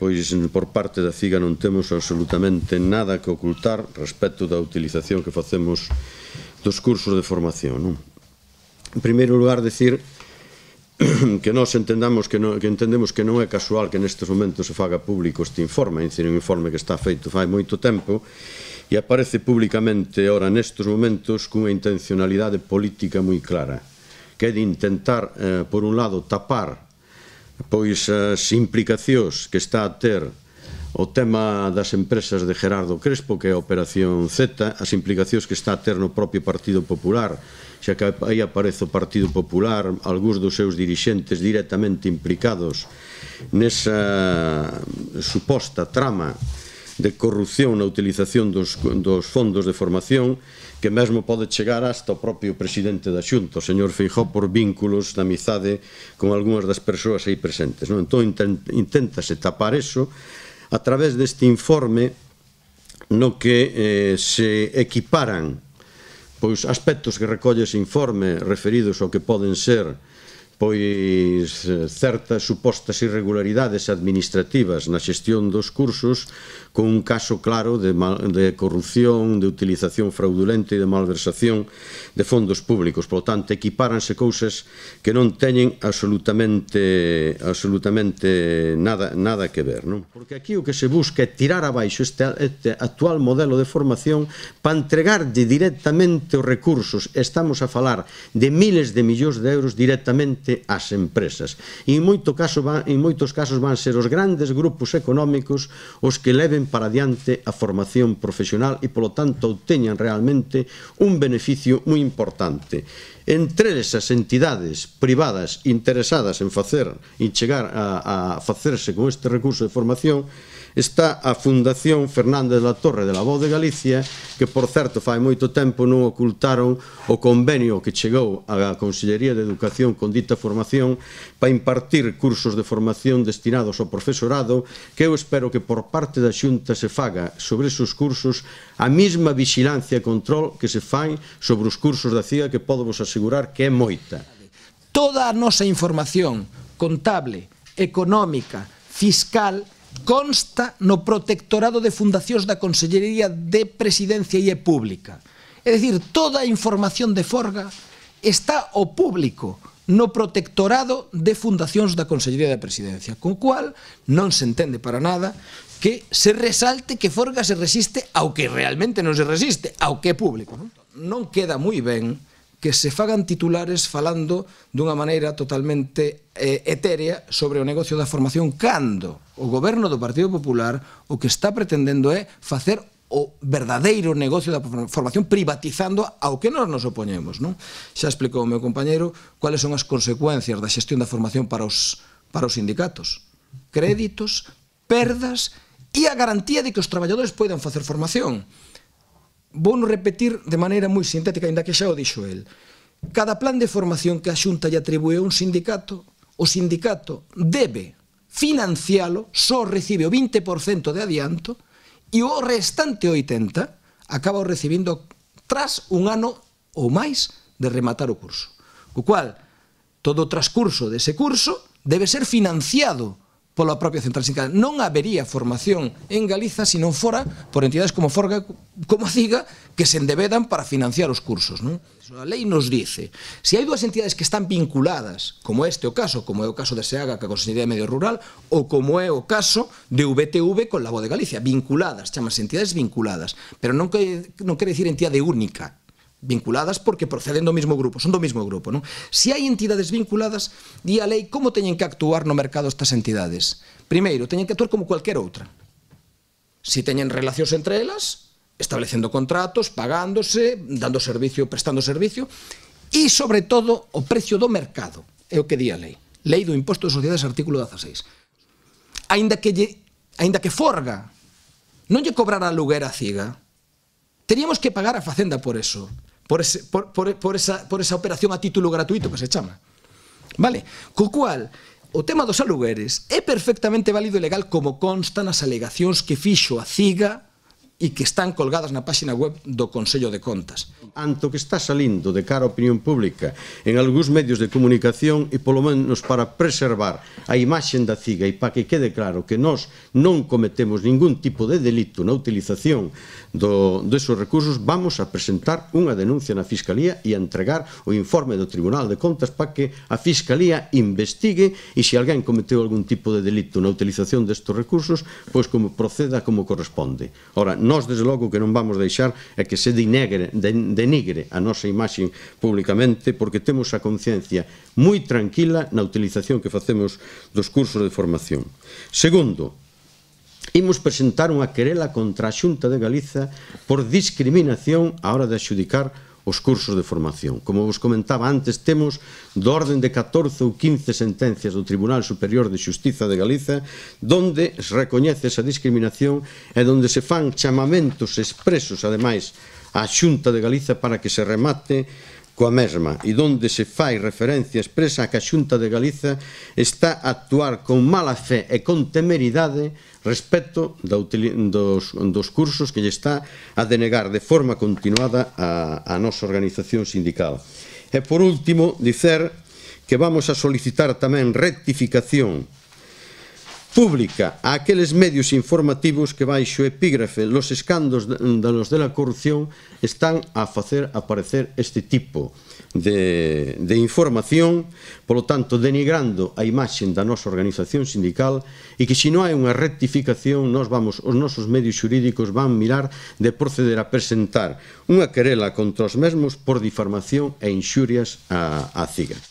pois por parte da FIGA non temos absolutamente nada que ocultar respecto da utilización que facemos dos cursos de formación. Non? En primeiro lugar, decir que nós entendamos que, non, que entendemos que non é casual que nestes momentos se faga público este informe, é dicir, un informe que está feito fai moito tempo e aparece públicamente ora nestes momentos cunha intencionalidade política moi clara, que é de intentar, eh, por un lado, tapar pois as implicacións que está a ter o tema das empresas de Gerardo Crespo, que é a Operación Z, as implicacións que está a ter no propio Partido Popular, xa que aí aparece o Partido Popular, algúns dos seus dirixentes directamente implicados nesa suposta trama de corrupción na utilización dos, dos fondos de formación que mesmo pode chegar hasta o propio presidente da Xunta, o señor Feijó, por vínculos de amizade con algunhas das persoas aí presentes. Non? Entón, inténtase tapar eso a través deste informe no que eh, se equiparan pois aspectos que recolle ese informe referidos ao que poden ser pois eh, certas supostas irregularidades administrativas na xestión dos cursos con un caso claro de, mal, de corrupción, de utilización fraudulenta e de malversación de fondos públicos. Por tanto, equipáranse cousas que non teñen absolutamente absolutamente nada nada que ver, non? Porque aquí o que se busca é tirar abaixo este, este actual modelo de formación para entregarlle directamente os recursos. Estamos a falar de miles de millóns de euros directamente directamente ás empresas. E en, moito caso van, en moitos casos van ser os grandes grupos económicos os que leven para diante a formación profesional e, polo tanto, obteñan realmente un beneficio moi importante entre esas entidades privadas interesadas en facer e chegar a, a facerse con este recurso de formación está a Fundación Fernández la Torre de la Voz de Galicia que por certo fai moito tempo non ocultaron o convenio que chegou á Consellería de Educación con dita formación para impartir cursos de formación destinados ao profesorado que eu espero que por parte da Xunta se faga sobre esos cursos a mesma vixilancia e control que se fai sobre os cursos da CIA que podo vos asegurar asegurar que é moita. Toda a nosa información contable, económica, fiscal, consta no protectorado de fundacións da Consellería de Presidencia e é pública. É dicir, toda a información de Forga está o público no protectorado de fundacións da Consellería de Presidencia, con cual non se entende para nada que se resalte que Forga se resiste ao que realmente non se resiste, ao que é público. Non queda moi ben que se fagan titulares falando dunha maneira totalmente eh, etérea sobre o negocio da formación cando o goberno do Partido Popular o que está pretendendo é facer o verdadeiro negocio da formación privatizando ao que nós nos opoñemos. Non? Xa explicou o meu compañeiro cuáles son as consecuencias da xestión da formación para os, para os sindicatos. Créditos, perdas e a garantía de que os traballadores poidan facer formación. Vou repetir de maneira moi sintética, ainda que xa o dixo el. Cada plan de formación que a Xunta lle atribúe a un sindicato, o sindicato debe financialo, só recibe o 20% de adianto e o restante 80 acaba o recibindo tras un ano ou máis de rematar o curso. O cual, todo o transcurso dese curso debe ser financiado pola propia central sindical. Non habería formación en Galiza se non fora por entidades como Forga, como a CIGA, que se endebedan para financiar os cursos. Non? A lei nos dice, se hai dúas entidades que están vinculadas, como este o caso, como é o caso de SEAGA, que a Consellería de Medio Rural, ou como é o caso de VTV con la Voz de Galicia, vinculadas, chamas entidades vinculadas, pero non, que, non quere dicir entidade única, vinculadas porque proceden do mismo grupo, son do mismo grupo, non? Se hai entidades vinculadas, di a lei como teñen que actuar no mercado estas entidades? Primeiro, teñen que actuar como cualquier outra. Se teñen relacións entre elas, establecendo contratos, pagándose, dando servicio, prestando servicio, e, sobre todo, o precio do mercado, é o que di a lei. Lei do Imposto de Sociedades, artículo 16. Ainda que, lle, ainda que forga non lle cobrara a luguera ciga, teríamos que pagar a facenda por eso por, ese, por, por, por, esa, por esa operación a título gratuito que se chama. Vale? Co cual, o tema dos alugueres é perfectamente válido e legal como consta nas alegacións que fixo a CIGA e que están colgadas na páxina web do Consello de Contas. Anto que está salindo de cara a opinión pública en algúns medios de comunicación e polo menos para preservar a imaxen da CIGA e para que quede claro que nós non cometemos ningún tipo de delito na utilización do, desos recursos, vamos a presentar unha denuncia na Fiscalía e a entregar o informe do Tribunal de Contas para que a Fiscalía investigue e se alguén cometeu algún tipo de delito na utilización destes recursos, pois como proceda como corresponde. Ora, non Nós, desde logo, que non vamos deixar é que se denegre, denigre a nosa imaxe públicamente porque temos a conciencia moi tranquila na utilización que facemos dos cursos de formación. Segundo, imos presentar unha querela contra a Xunta de Galiza por discriminación á hora de adxudicar os cursos de formación. Como vos comentaba antes, temos do orden de 14 ou 15 sentencias do Tribunal Superior de Xustiza de Galiza donde recoñece esa discriminación e donde se fan chamamentos expresos, ademais, á Xunta de Galiza para que se remate coa mesma e donde se fai referencia expresa a que a Xunta de Galiza está a actuar con mala fe e con temeridade respecto da dos, dos cursos que lle está a denegar de forma continuada a, a nosa organización sindical. E por último, dicer que vamos a solicitar tamén rectificación pública a aqueles medios informativos que baixo epígrafe los escandos de, de los de la corrupción están a facer aparecer este tipo de, de información, polo tanto denigrando a imaxen da nosa organización sindical e que se non hai unha rectificación nos vamos, os nosos medios xurídicos van mirar de proceder a presentar unha querela contra os mesmos por difamación e inxurias a, a cigas.